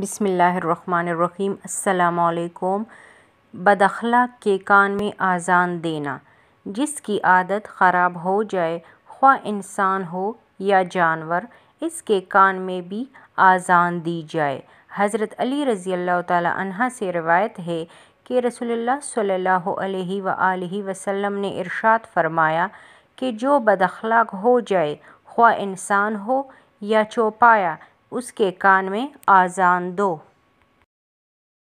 بسم اللہ الرحمن الرحیم السلام علیکم بداخلاق کے کان میں آزان دینا جس کی عادت خراب ہو جائے خواہ انسان ہو یا جانور اس کے کان میں بھی آزان دی جائے حضرت علی رضی اللہ تعالی عنہ سے روایت ہے کہ رسول اللہ صلی اللہ علیہ وآلہ وسلم نے ارشاد فرمایا کہ جو بدخلاق ہو جائے خواہ انسان ہو یا چوپایا उसके कान में आज़ान दो